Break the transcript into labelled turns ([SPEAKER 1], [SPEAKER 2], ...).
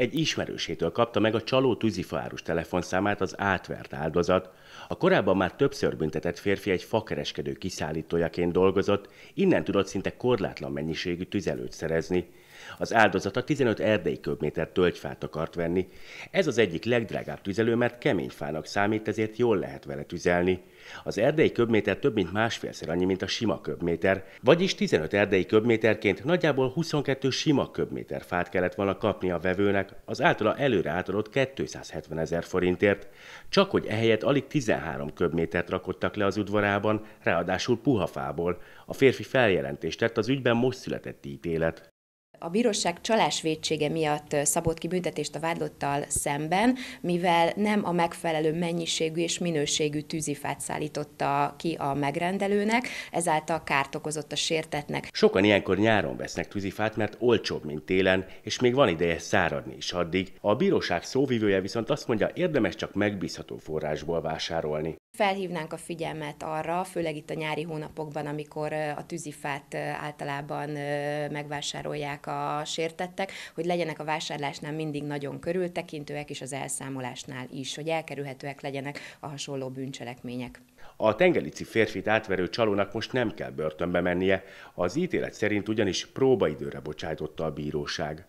[SPEAKER 1] Egy ismerősétől kapta meg a csaló tűzifárus telefonszámát az átvert áldozat. A korábban már többször büntetett férfi egy fakereskedő kiszállítójaként dolgozott, innen tudott szinte korlátlan mennyiségű tüzelőt szerezni. Az áldozata 15 erdei köbméter tölgyfát akart venni. Ez az egyik legdrágább tüzelő, mert kemény fának számít, ezért jól lehet vele tüzelni. Az erdei köbméter több mint másfélszer annyi, mint a sima köbméter, vagyis 15 erdei köbméterként nagyjából 22 sima köbméter fát kellett volna kapni a vevőnek az általa előre átadott 270 ezer forintért, csak hogy ehelyett alig 13 köbmétert rakottak le az udvarában, ráadásul puha fából, A férfi feljelentést tett az ügyben most született ítélet.
[SPEAKER 2] A bíróság csalásvédsége miatt szabott ki büntetést a vádlottal szemben, mivel nem a megfelelő mennyiségű és minőségű tűzifát szállította ki a megrendelőnek, ezáltal kárt okozott a sértetnek.
[SPEAKER 1] Sokan ilyenkor nyáron vesznek tűzifát, mert olcsóbb, mint télen, és még van ideje száradni is addig. A bíróság szóvivője viszont azt mondja, érdemes csak megbízható forrásból vásárolni
[SPEAKER 2] felhívnánk a figyelmet arra, főleg itt a nyári hónapokban, amikor a tűzifát általában megvásárolják a sértettek, hogy legyenek a vásárlásnál mindig nagyon körültekintőek, és az elszámolásnál is, hogy elkerülhetőek legyenek a hasonló bűncselekmények.
[SPEAKER 1] A tengelici férfit átverő csalónak most nem kell börtönbe mennie, az ítélet szerint ugyanis próbaidőre bocsájtotta a bíróság.